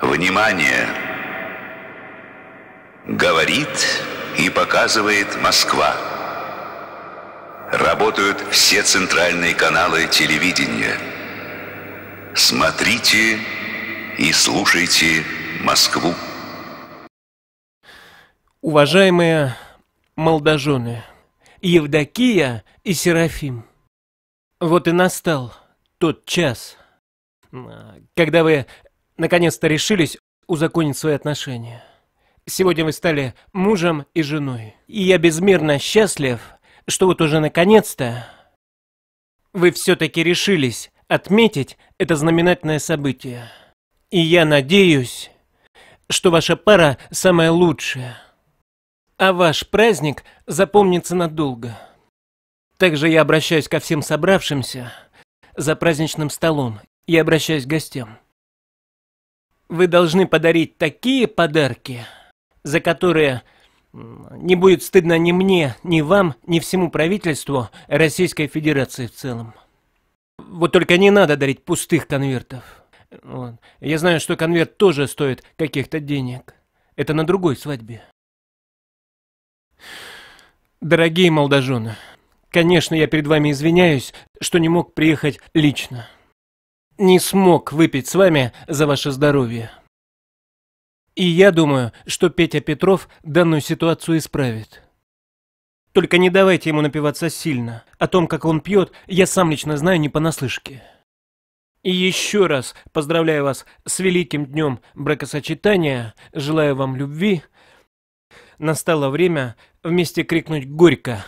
Внимание! Говорит и показывает Москва. Работают все центральные каналы телевидения. Смотрите и слушайте Москву. Уважаемые молодожены, Евдокия и Серафим, вот и настал тот час, когда вы наконец-то решились узаконить свои отношения. Сегодня вы стали мужем и женой. И я безмерно счастлив, что вот уже наконец-то вы все-таки решились отметить это знаменательное событие. И я надеюсь, что ваша пара самая лучшая. А ваш праздник запомнится надолго. Также я обращаюсь ко всем собравшимся за праздничным столом и обращаюсь к гостям. Вы должны подарить такие подарки, за которые не будет стыдно ни мне, ни вам, ни всему правительству Российской Федерации в целом. Вот только не надо дарить пустых конвертов. Вот. Я знаю, что конверт тоже стоит каких-то денег. Это на другой свадьбе. Дорогие молодожены, конечно, я перед вами извиняюсь, что не мог приехать лично не смог выпить с вами за ваше здоровье. И я думаю, что Петя Петров данную ситуацию исправит. Только не давайте ему напиваться сильно. О том, как он пьет, я сам лично знаю не понаслышке. И еще раз поздравляю вас с великим днем бракосочетания, желаю вам любви. Настало время вместе крикнуть «Горько!»